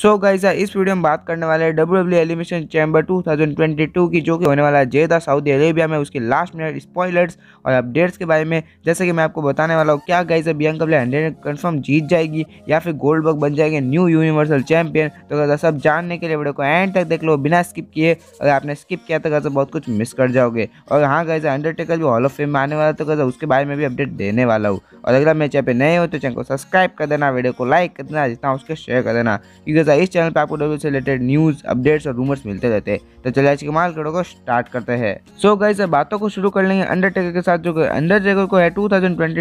सो so guys इस video में बात करने वाले हैं W W elimination chamber two की जो कि होने वाला है जेदा सऊदी अरेबिया में उसके लास्ट मिनट स्पॉयलर्स और अपडेट्स के बारे में जैसे कि मैं आपको बताने वाला हूँ क्या गाइज अब बियंका ब्लेयर हंड्रेड कन्फर्म जीत जाएगी या फिर गोल्ड बग बन जाएंगे न्यू यूनिवर्सल चैंपियन तो गजा सब जानने के लिए वीडियो को एंड तक देख लो बिना स्किप किए अगर आपने स्किप किया तो गजा बहुत कुछ मिस कर जाओगे और हाँ गाइजा अंडरटेकर भी हॉल ऑफ फेम आने वाला तो गजा उसके बारे में भी अपडेट देने वाला हूँ और अगर मैं चैपे पे नए हो तो चैनल को सब्सक्राइब कर देना वीडियो को लाइक कर देना जितना उसके शेयर कर देना क्योंकि जैसा इस चैनल पर आपको डब्ल्यू से रिलेटेड न्यूज अपडेट्स और रूमर्स मिलते रहते हैं तो चले आज के माल को स्टार्ट करते हैं सो गई बातों को शुरू कर लेंगे अंडरटेकर के साथ जो अंडरटेकर को है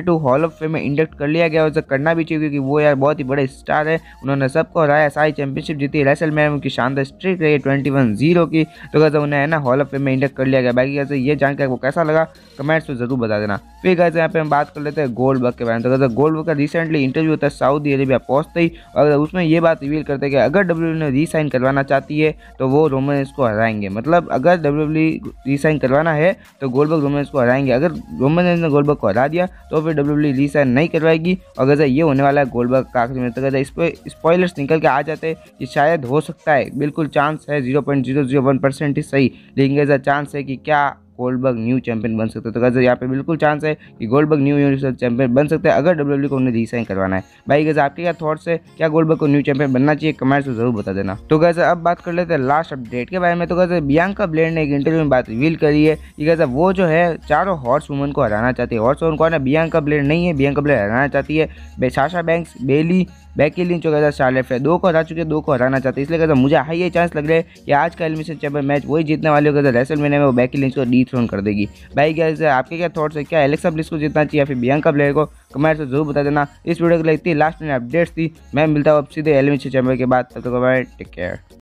टू हॉल ऑफ फेम में इंडक्ट कर लिया गया उसे करना भी चाहिए क्योंकि वो यार बहुत ही बड़े स्टार है उन्होंने सबको हराया सारी चैंपियनशिप जीती रेसल मैन उनकी शानदार स्ट्रिक रही है ट्वेंटी वन जीरो की तो कैसे उन्हें है ना हॉल ऑफ फेम में इंडक्ट कर लिया गया बाकी कैसे ये जानकर आपको कैसा लगा कमेंट्स में जरूर बता देना फिर कैसे यहाँ पे हम बात कर लेते हैं गोल्ड बग के बारे में तो कैसे गोल्ड बग का रिसेंटली इंटरव्यू होता है साउदी अरेबिया पहुंचते ही और उसमें ये बात रिवील करते कि अगर डब्ल्यू e ने रीसाइन करवाना चाहती है तो वो रोमन को हराएंगे मतलब अगर डब्ल्यू रीसाइन e करवाना है तो गोलबर्ग रोमन को हराएंगे अगर रोमन ने गोलबर्ग को हरा दिया तो फिर डब्ल्यू रीसाइन e नहीं करवाएगी और अगर ये होने वाला है गोलबर्ग का आखिरी में तो अगर स्पॉयलर्स निकल के आ जाते हैं कि शायद हो सकता है बिल्कुल चांस है zero point zero zero one percent ही सही लेकिन ऐसा चांस है कि क्या गोल्डबर्ग न्यू चैंपियन बन सकते हैं तो गज़र यहाँ पे बिल्कुल चांस है कि गोल्डबर्ग न्यू यूनिवर्सल चैंपियन बन सकते हैं अगर डब्ल्यू e को उन्हें रीसाइन करवाना है भाई गज़र आपके क्या थॉट्स है क्या गोल्डबर्ग को न्यू चैंपियन बनना चाहिए कमेंट्स में जरूर बता देना तो गज़र अब बात कर लेते हैं लास्ट अपडेट के बारे में तो गज़र बियांका ब्लेड ने एक इंटरव्यू में बात रिवील करी है कि गज़र वो जो है चारों हॉर्स वुमन को हराना चाहती है हॉर्स वुमन को हराना बियांका ब्लेड नहीं है बियांका ब्लेड हराना चाहती है बेसाशा बैंक्स बेली बैकी लिंच हो गया था शार्लेट फ्लेयर दो को हरा चुके दो को हराना चाहते इसलिए कहता मुझे हाई ये चांस लग रहा है कि आज का एलिमिनेशन चैम्बर मैच वही जीतने वाले हो गए रेसल महीने में वो बैकी लिंच को डी कर देगी भाई क्या आपके क्या थॉट्स है क्या एलेक्सा ब्लिस को जीतना चाहिए या फिर बियंका प्लेयर को कमेंट से जरूर बता देना इस वीडियो को लगती लास्ट में अपडेट्स थी मैं मिलता हूँ अब सीधे एलिमिनेशन चैम्बर के बाद तब तक टेक केयर